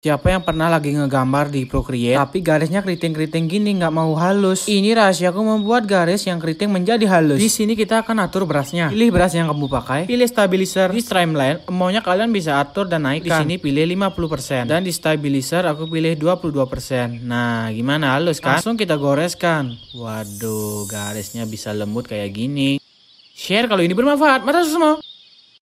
Siapa yang pernah lagi ngegambar di Procreate tapi garisnya keriting-keriting gini nggak mau halus? Ini rahasia aku membuat garis yang keriting menjadi halus. Di sini kita akan atur berasnya. Pilih beras yang kamu pakai, pilih stabilizer, di streamline, emonya kalian bisa atur dan naik Di sini pilih 50% dan di stabilizer aku pilih 22%. Nah, gimana halus kan? Langsung kita goreskan. Waduh, garisnya bisa lembut kayak gini. Share kalau ini bermanfaat. Mata semua.